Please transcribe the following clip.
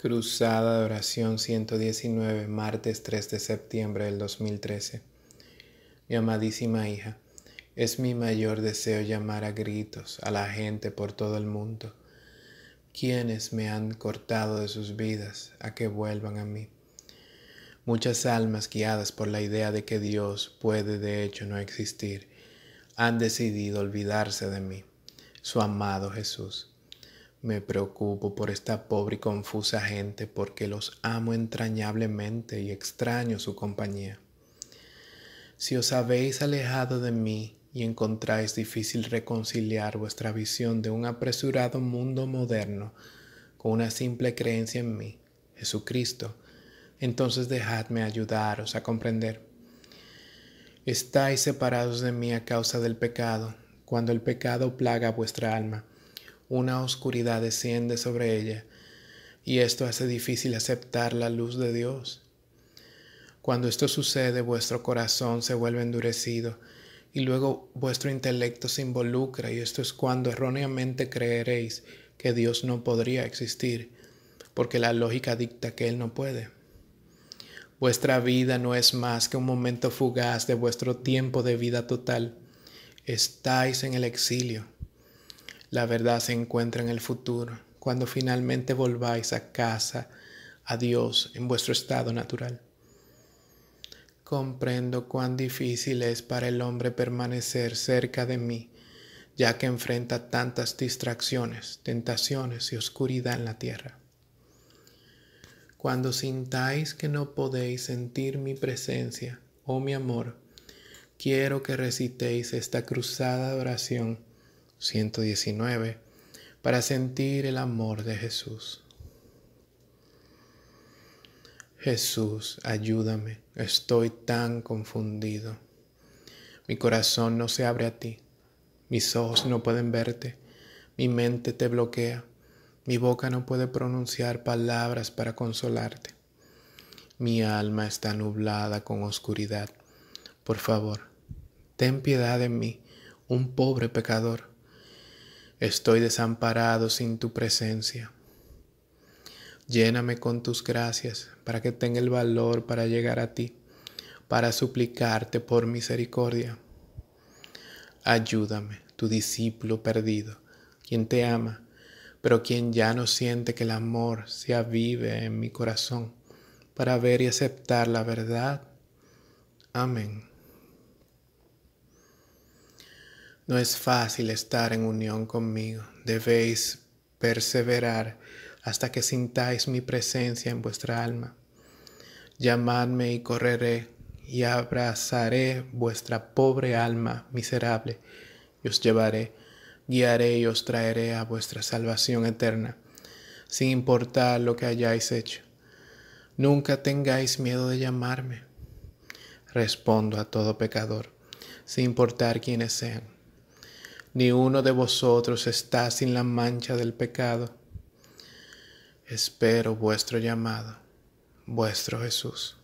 Cruzada de Oración 119, martes 3 de septiembre del 2013. Mi amadísima hija, es mi mayor deseo llamar a gritos a la gente por todo el mundo, quienes me han cortado de sus vidas, a que vuelvan a mí. Muchas almas guiadas por la idea de que Dios puede de hecho no existir, han decidido olvidarse de mí, su amado Jesús. Me preocupo por esta pobre y confusa gente porque los amo entrañablemente y extraño su compañía. Si os habéis alejado de mí y encontráis difícil reconciliar vuestra visión de un apresurado mundo moderno con una simple creencia en mí, Jesucristo, entonces dejadme ayudaros a comprender. Estáis separados de mí a causa del pecado, cuando el pecado plaga vuestra alma una oscuridad desciende sobre ella y esto hace difícil aceptar la luz de Dios. Cuando esto sucede, vuestro corazón se vuelve endurecido y luego vuestro intelecto se involucra y esto es cuando erróneamente creeréis que Dios no podría existir, porque la lógica dicta que Él no puede. Vuestra vida no es más que un momento fugaz de vuestro tiempo de vida total. Estáis en el exilio la verdad se encuentra en el futuro, cuando finalmente volváis a casa, a Dios, en vuestro estado natural. Comprendo cuán difícil es para el hombre permanecer cerca de mí, ya que enfrenta tantas distracciones, tentaciones y oscuridad en la tierra. Cuando sintáis que no podéis sentir mi presencia, oh mi amor, quiero que recitéis esta cruzada oración 119 para sentir el amor de Jesús. Jesús, ayúdame, estoy tan confundido. Mi corazón no se abre a ti, mis ojos no pueden verte, mi mente te bloquea, mi boca no puede pronunciar palabras para consolarte. Mi alma está nublada con oscuridad. Por favor, ten piedad de mí, un pobre pecador. Estoy desamparado sin tu presencia. Lléname con tus gracias para que tenga el valor para llegar a ti, para suplicarte por misericordia. Ayúdame, tu discípulo perdido, quien te ama, pero quien ya no siente que el amor se avive en mi corazón, para ver y aceptar la verdad. Amén. No es fácil estar en unión conmigo. Debéis perseverar hasta que sintáis mi presencia en vuestra alma. Llamadme y correré y abrazaré vuestra pobre alma miserable y os llevaré, guiaré y os traeré a vuestra salvación eterna, sin importar lo que hayáis hecho. Nunca tengáis miedo de llamarme. Respondo a todo pecador, sin importar quiénes sean ni uno de vosotros está sin la mancha del pecado. Espero vuestro llamado, vuestro Jesús.